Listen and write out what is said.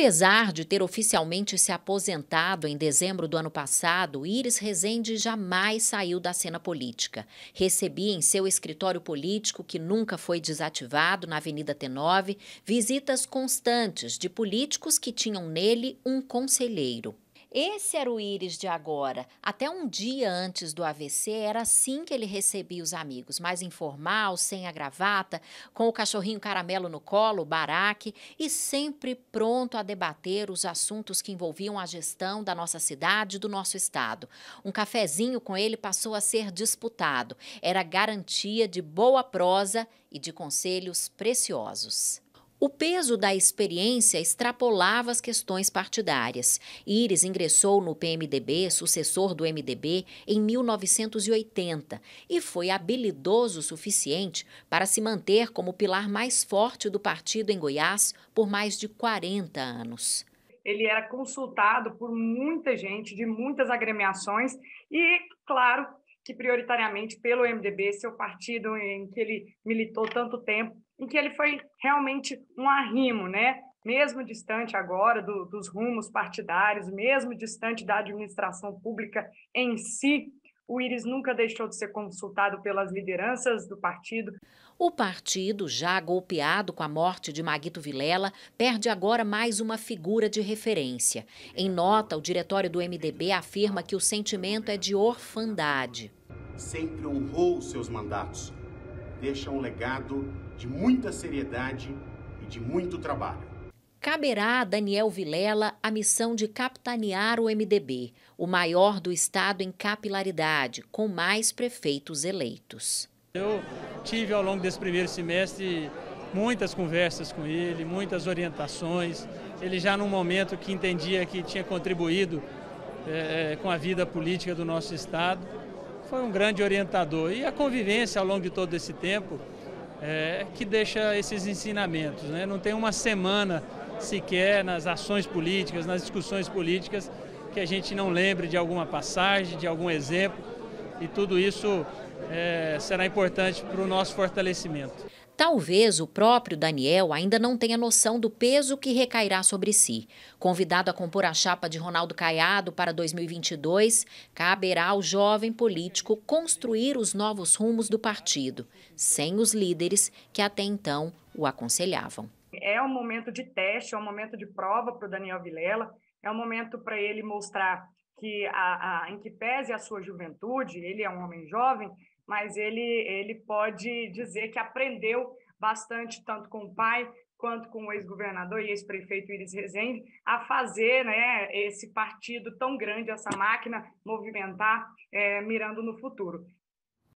Apesar de ter oficialmente se aposentado em dezembro do ano passado, Iris Rezende jamais saiu da cena política. Recebia em seu escritório político, que nunca foi desativado, na Avenida T9, visitas constantes de políticos que tinham nele um conselheiro. Esse era o Íris de agora. Até um dia antes do AVC, era assim que ele recebia os amigos, mais informal, sem a gravata, com o cachorrinho caramelo no colo, o baraque, e sempre pronto a debater os assuntos que envolviam a gestão da nossa cidade e do nosso estado. Um cafezinho com ele passou a ser disputado. Era garantia de boa prosa e de conselhos preciosos. O peso da experiência extrapolava as questões partidárias. Iris ingressou no PMDB, sucessor do MDB, em 1980 e foi habilidoso o suficiente para se manter como o pilar mais forte do partido em Goiás por mais de 40 anos ele era consultado por muita gente de muitas agremiações e, claro, que prioritariamente pelo MDB, seu partido em que ele militou tanto tempo, em que ele foi realmente um arrimo, né? Mesmo distante agora do, dos rumos partidários, mesmo distante da administração pública em si, o Íris nunca deixou de ser consultado pelas lideranças do partido. O partido, já golpeado com a morte de Maguito Vilela, perde agora mais uma figura de referência. Em nota, o diretório do MDB afirma que o sentimento é de orfandade. Sempre honrou seus mandatos. Deixa um legado de muita seriedade e de muito trabalho. Caberá a Daniel Vilela a missão de capitanear o MDB, o maior do estado em capilaridade, com mais prefeitos eleitos. Eu tive ao longo desse primeiro semestre muitas conversas com ele, muitas orientações. Ele já num momento que entendia que tinha contribuído é, com a vida política do nosso estado, foi um grande orientador. E a convivência ao longo de todo esse tempo é que deixa esses ensinamentos. Né? Não tem uma semana sequer nas ações políticas, nas discussões políticas, que a gente não lembre de alguma passagem, de algum exemplo, e tudo isso é, será importante para o nosso fortalecimento. Talvez o próprio Daniel ainda não tenha noção do peso que recairá sobre si. Convidado a compor a chapa de Ronaldo Caiado para 2022, caberá ao jovem político construir os novos rumos do partido, sem os líderes que até então o aconselhavam é um momento de teste, é um momento de prova para o Daniel Vilela, é um momento para ele mostrar que, a, a, em que pese a sua juventude, ele é um homem jovem, mas ele, ele pode dizer que aprendeu bastante, tanto com o pai quanto com o ex-governador e ex-prefeito Iris Rezende, a fazer né, esse partido tão grande, essa máquina, movimentar, é, mirando no futuro.